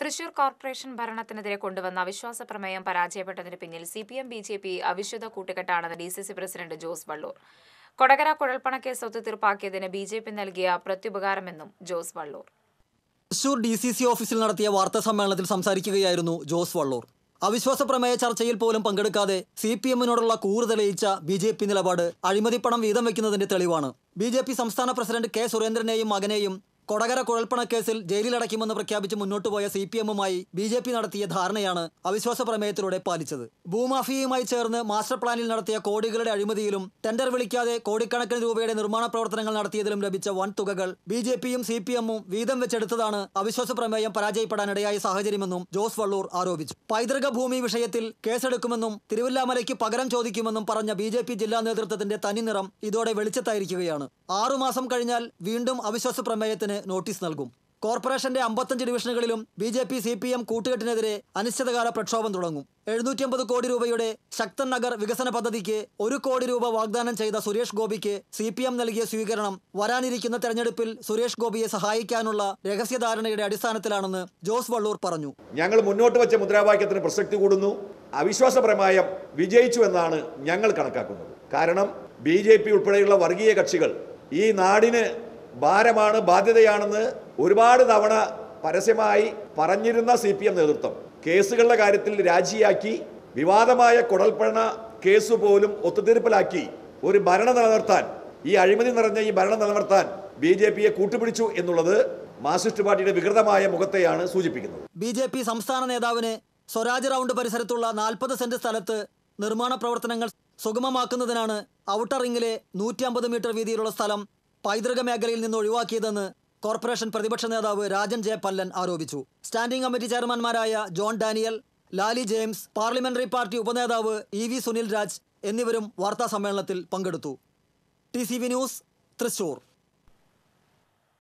Thrissur corporation ഭരണത്തിനെതിരെ കൊണ്ടുവന്ന അവിശ്വാസ പ്രമേയം പരാജയപ്പെട്ടതിന് പിന്നിൽ C P M B J P അവിശുദ്ധ കൂട്ടുകെട്ടാണെന്ന് D C C president Jose Vallur Kodakara കുഴൽപ്പണക്കേസ് ഒത്തുതീർപ്പാക്കിയതിന് ബി ജെ പി നൽകിയ പ്രത്യുപകാരമെന്നും Jose Vallur Thrissur D C C ഓഫീസിൽ നടത്തിയ വാർത്താ സമ്മേളനത്തിൽ സംസാരിക്കുകയായിരുന്നു ജോസ് വള്ളൂർ അവിശ്വാസ പ്രമേയ ചർച്ചയിൽ പോലും പങ്കെടുക്കാതെ സി പി എമ്മിനോടുള്ള കൂറ് തെളിയിച്ച ബി ജെ പി നിലപാട് അഴിമതിപ്പണം വീതം വയ്ക്കുന്നതിന്റെ തെളിവാണ് ബി ജെ പി സംസ്ഥാന പ്രസിഡന്റ് കെ സുരേന്ദ്രനെയും മകനെയും കൊടകര കേസിൽ ജയിലിലടയ്ക്കുമെന്ന് പ്രഖ്യാപിച്ച് മുന്നോട്ടു പോയ സി പി എമ്മുമായി ബി ജെ പി നടത്തിയ ധാരണയാണ് അവിശ്വാസ പ്രമേയത്തിലൂടെ പാലിച്ചത് ഭൂമാഫിയയുമായി ചേർന്ന് മാസ്റ്റർ പ്ലാനിൽ നടത്തിയ കോടികളുടെ അഴിമതിയിലും ടെൻഡർ വിളിക്കാതെ കോടിക്കണക്കിന് രൂപയുടെ നിർമ്മാണ പ്രവർത്തനങ്ങൾ നടത്തിയതിലും ലഭിച്ച വൻ തുകകൾ ബി ജെ പിയും സി പി എമ്മും വീതം വെച്ചെടുത്തതാണ് അവിശ്വാസ പ്രമേയം പരാജയപ്പെടാനിടയായ സാഹചര്യമെന്നും ജോസ് വള്ളൂർ ആരോപിച്ചു പൈതൃക ഭൂമി വിഷയത്തിൽ കേസെടുക്കുമെന്നും തിരുവല്ലാമലയ്ക്ക് പകരം ചോദിക്കുമെന്നും പറഞ്ഞ ബി ജെ പി ജില്ലാ നേതൃത്വത്തിന്റെ തനിനിറം ഇതോടെ വെളിച്ചത്തായിരിക്കുകയാണ് ആറുമാസം കഴിഞ്ഞാൽ വീണ്ടും അവിശ്വാസ പ്രമേയത്തിന് നോട്ടീസ് നൽകും കോർപ്പറേഷന്റെ അമ്പത്തഞ്ച് ഡിവിഷനുകളിലും B J P C P M കൂട്ടുകെട്ടിനെതിരെ അനിശ്ചിതകാല പ്രക്ഷോഭം തുടങ്ങും അമ്പത് കോടി രൂപയുടെ ശക്തൻ നഗർ വികസന പദ്ധതിക്ക് ഒരു കോടി രൂപ വാഗ്ദാനം ചെയ്ത സുരേഷ് ഗോപിക്ക് സി പി എം നൽകിയ സ്വീകരണം വരാനിരിക്കുന്ന തെരഞ്ഞെടുപ്പിൽ സുരേഷ് ഗോപിയെ സഹായിക്കാനുള്ള രഹസ്യധാരണയുടെ അടിസ്ഥാനത്തിലാണെന്ന് ജോസ് വള്ളൂർ പറഞ്ഞു ഞങ്ങൾ മുന്നോട്ട് വെച്ച മുദ്രാവാക്യത്തിന് പ്രസക്തി കൂടുന്നു അവിശ്വാസ വിജയിച്ചു എന്നാണ് ഞങ്ങൾ കണക്കാക്കുന്നത് കാരണം ബി ജെ പി ഉൾപ്പെടെയുള്ള വർഗീയ കക്ഷികൾ ഈ നാടിന് ഭാരമാണ് ബാധ്യതയാണെന്ന് ഒരുപാട് തവണ പരസ്യമായി പറഞ്ഞിരുന്ന സി പി എം നേതൃത്വം കേസുകളുടെ കാര്യത്തിൽ രാജിയാക്കി വിവാദമായ കുടൽപ്പണ കേസ് പോലും ഒത്തുതീർപ്പിലാക്കി ഒരു ഭരണം നിലനിർത്താൻ ഈ അഴിമതി നിറഞ്ഞ ഈ ഭരണം നിലനിർത്താൻ ബി ജെ പിയെ കൂട്ടുപിടിച്ചു എന്നുള്ളത് മാർസിസ്റ്റ് പാർട്ടിയുടെ വികൃതമായ മുഖത്തെയാണ് സൂചിപ്പിക്കുന്നത് ബി ജെ പി സംസ്ഥാന നേതാവിന് സ്വരാജ് റൗണ്ട് പരിസരത്തുള്ള നാൽപ്പത് സെന്റ് സ്ഥലത്ത് നിർമ്മാണ പ്രവർത്തനങ്ങൾ സുഗമമാക്കുന്നതിനാണ് ഔട്ടറിംഗിലെ നൂറ്റി മീറ്റർ വീതിയിലുള്ള സ്ഥലം പൈതൃക മേഖലയിൽ നിന്ന് ഒഴിവാക്കിയതെന്ന് കോർപ്പറേഷൻ പ്രതിപക്ഷ നേതാവ് രാജൻ ജെ പല്ലൻ ആരോപിച്ചു സ്റ്റാൻഡിംഗ് കമ്മിറ്റി ചെയർമാൻമാരായ John Daniel Lali James parliamentary party ഉപനേതാവ് ഇ വി സുനിൽ രാജ് എന്നിവരും വാർത്താ സമ്മേളനത്തിൽ പങ്കെടുത്തു T C V news Thrissur